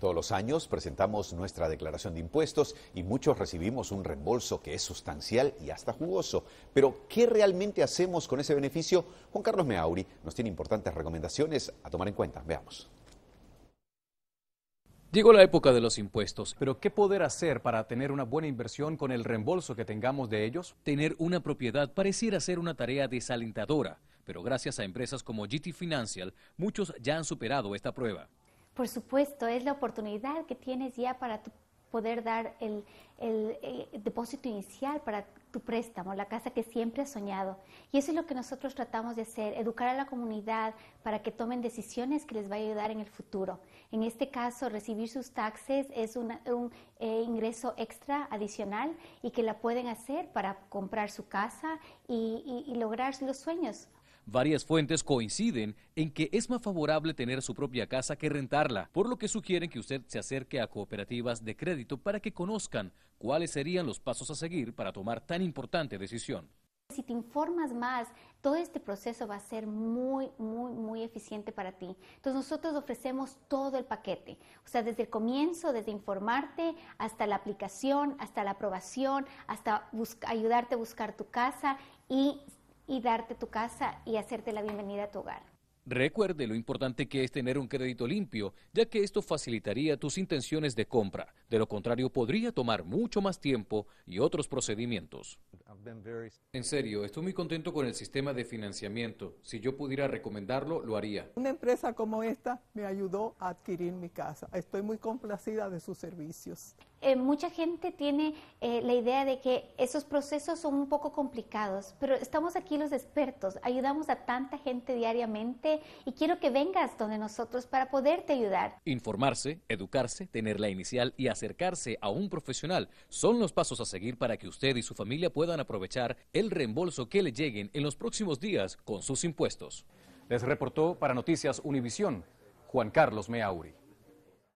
Todos los años presentamos nuestra declaración de impuestos y muchos recibimos un reembolso que es sustancial y hasta jugoso. Pero, ¿qué realmente hacemos con ese beneficio? Juan Carlos Meauri nos tiene importantes recomendaciones a tomar en cuenta. Veamos. Llegó la época de los impuestos, pero ¿qué poder hacer para tener una buena inversión con el reembolso que tengamos de ellos? Tener una propiedad pareciera ser una tarea desalentadora, pero gracias a empresas como GT Financial, muchos ya han superado esta prueba. Por supuesto, es la oportunidad que tienes ya para poder dar el, eh, depósito inicial para tu préstamo, la casa que siempre has soñado. Y eso es lo que nosotros tratamos de hacer, educar a la comunidad para que tomen decisiones que les va a ayudar en el futuro. En este caso, recibir sus taxes es un eh, ingreso extra adicional y que la pueden hacer para comprar su casa y, y lograr los sueños Varias fuentes coinciden en que es más favorable tener su propia casa que rentarla, por lo que sugieren que usted se acerque a cooperativas de crédito para que conozcan cuáles serían los pasos a seguir para tomar tan importante decisión. Si te informas más, todo este proceso va a ser muy, muy, muy eficiente para ti. Entonces nosotros ofrecemos todo el paquete, o sea, desde el comienzo, desde informarte hasta la aplicación, hasta la aprobación, hasta ayudarte a buscar tu casa y y darte tu casa y hacerte la bienvenida a tu hogar. Recuerde lo importante que es tener un crédito limpio, ya que esto facilitaría tus intenciones de compra. De lo contrario, podría tomar mucho más tiempo y otros procedimientos. En serio, estoy muy contento con el sistema de financiamiento. Si yo pudiera recomendarlo, lo haría. Una empresa como esta me ayudó a adquirir mi casa. Estoy muy complacida de sus servicios. Eh, mucha gente tiene eh, la idea de que esos procesos son un poco complicados, pero estamos aquí los expertos, ayudamos a tanta gente diariamente y quiero que vengas donde nosotros para poderte ayudar. Informarse, educarse, tener la inicial y acercarse a un profesional son los pasos a seguir para que usted y su familia puedan aprovechar el reembolso que le lleguen en los próximos días con sus impuestos. Les reportó para Noticias Univisión Juan Carlos Meauri.